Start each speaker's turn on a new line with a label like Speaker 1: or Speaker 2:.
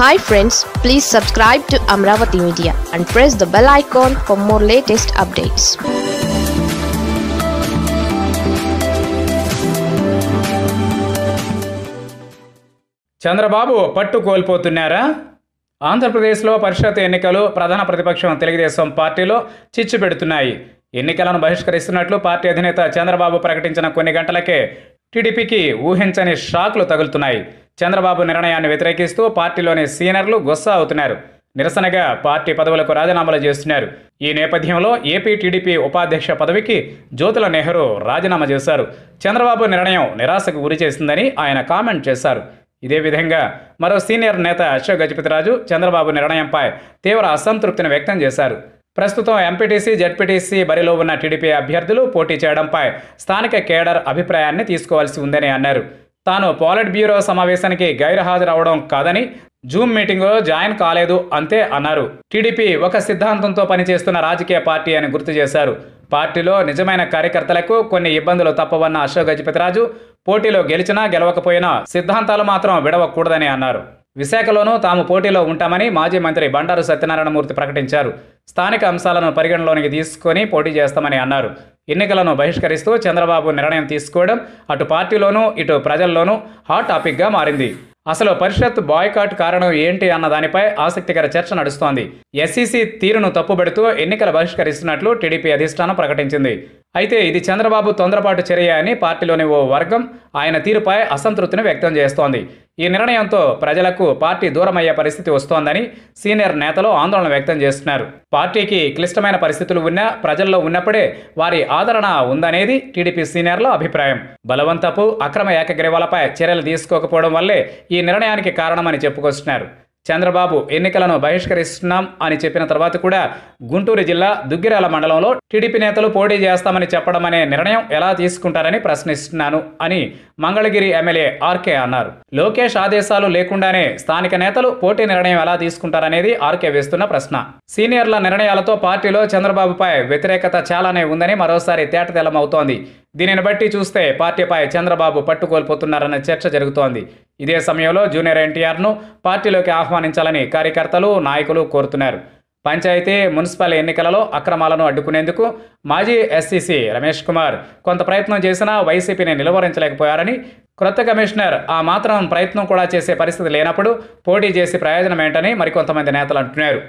Speaker 1: hi friends please subscribe to Amaravati media and press the bell icon for more latest updates Chandrababu పట్టు కోల్పోతున్నారా ఆంధ్రప్రదేశ్లో పరిషత్ ఎన్నికలు ప్రధాన ప్రతిపక్షం తెలుగుదేశం పార్టీలో చిచ్చు పెడుతున్నాయి ఎన్నికలను బహిష్కరిస్తున్నట్లు పార్టీ అధినేత చంద్రబాబు ప్రకటించిన కొన్ని గంటలకే టీడీపీకి ఊహించని షాక్లు తగులుతున్నాయి చంద్రబాబు నిర్ణయాన్ని వ్యతిరేకిస్తూ పార్టీలోని సీనియర్లు గుస్సా అవుతున్నారు నిరసనగా పార్టీ పదవులకు రాజీనామాలు చేస్తున్నారు ఈ నేపథ్యంలో ఏపీ టీడీపీ ఉపాధ్యక్ష పదవికి జ్యోతుల నెహ్రూ రాజీనామా చేశారు చంద్రబాబు నిర్ణయం నిరాశకు గురిచేసిందని ఆయన కామెంట్ చేశారు ఇదే విధంగా మరో సీనియర్ నేత అశోక్ గజపతిరాజు చంద్రబాబు నిర్ణయంపై తీవ్ర అసంతృప్తిని వ్యక్తం చేశారు ప్రస్తుతం ఎంపీటీసీ జడ్పీటీసీ బరిలో ఉన్న టీడీపీ అభ్యర్థులు పోటీ చేయడంపై స్థానిక కేడర్ అభిప్రాయాన్ని తీసుకోవాల్సి ఉందని అన్నారు తాను పాలిట్ బ్యూరో సమావేశానికి గైర్హాజరవడం కాదని జూమ్ మీటింగ్లో జాయిన్ కాలేదు అంతే అన్నారు టీడీపీ ఒక సిద్ధాంతంతో పనిచేస్తున్న రాజకీయ పార్టీ అని గుర్తు చేశారు పార్టీలో నిజమైన కార్యకర్తలకు కొన్ని ఇబ్బందులు తప్పవన్న అశోక్ గజపతిరాజు పోటీలో గెలిచినా గెలవకపోయినా సిద్ధాంతాలు మాత్రం విడవకూడదని అన్నారు విశాఖలోనూ తాము పోటీలో ఉంటామని మాజీ మంత్రి బండారు సత్యనారాయణమూర్తి ప్రకటించారు స్థానిక అంశాలను పరిగణలోనికి తీసుకొని పోటీ చేస్తామని అన్నారు ఎన్నికలను బహిష్కరిస్తూ చంద్రబాబు నిర్ణయం తీసుకోవడం అటు పార్టీలోనూ ఇటు ప్రజల్లోనూ హాట్ టాపిక్గా మారింది అసలు పరిషత్ బాయ్కాట్ కారణం ఏంటి అన్న దానిపై ఆసక్తికర చర్చ నడుస్తోంది ఎస్సీసీ e తీరును తప్పుబడుతూ ఎన్నికలు బహిష్కరిస్తున్నట్లు టీడీపీ అధిష్టానం ప్రకటించింది అయితే ఇది చంద్రబాబు తొందరపాటు చర్య అని పార్టీలోని ఓ వర్గం ఆయన తీరుపై అసంతృప్తిని వ్యక్తం చేస్తోంది ఈ నిర్ణయంతో ప్రజలకు పార్టీ దూరమయ్యే పరిస్థితి వస్తోందని సీనియర్ నేతలు ఆందోళన వ్యక్తం చేస్తున్నారు పార్టీకి క్లిష్టమైన పరిస్థితులు ఉన్నా ప్రజల్లో ఉన్నప్పుడే వారి ఆదరణ ఉందనేది టీడీపీ సీనియర్ల అభిప్రాయం బలవంతపు అక్రమ ఏకగ్రీవాలపై చర్యలు తీసుకోకపోవడం వల్లే ఈ నిర్ణయానికి కారణమని చెప్పుకొస్తున్నారు చంద్రబాబు ఎన్నికలను బహిష్కరిస్తున్నాం అని చెప్పిన తర్వాత కూడా గుంటూరు జిల్లా దుగ్గిరాల మండలంలో టీడీపీ నేతలు పోటీ చేస్తామని చెప్పడం అనే నిర్ణయం ఎలా తీసుకుంటారని ప్రశ్నిస్తున్నాను అని మంగళగిరి ఎమ్మెల్యే ఆర్కే అన్నారు లోకేష్ ఆదేశాలు లేకుండానే స్థానిక నేతలు పోటీ నిర్ణయం ఎలా తీసుకుంటారనేది ఆర్కే వేస్తున్న ప్రశ్న సీనియర్ల నిర్ణయాలతో పార్టీలో చంద్రబాబుపై వ్యతిరేకత చాలానే ఉందని మరోసారి తేటతెల్లమవుతోంది దీనిని బట్టి చూస్తే పార్టీపై చంద్రబాబు పట్టుకోల్పోతున్నారన్న చర్చ జరుగుతోంది ఇదే సమయంలో జూనియర్ ఎన్టీఆర్ను పార్టీలోకి ఆహ్వానించాలని కార్యకర్తలు నాయకులు కోరుతున్నారు పంచాయతీ మున్సిపల్ ఎన్నికలలో అక్రమాలను అడ్డుకునేందుకు మాజీ ఎస్సీసీ రమేష్ కుమార్ కొంత ప్రయత్నం చేసినా వైసీపీని నిలువరించలేకపోయారని క్రొత్త కమిషనర్ ఆ మాత్రం ప్రయత్నం కూడా చేసే పరిస్థితి లేనప్పుడు పోటీ చేసే ప్రయోజనం ఏంటని మరికొంతమంది నేతలు అంటున్నారు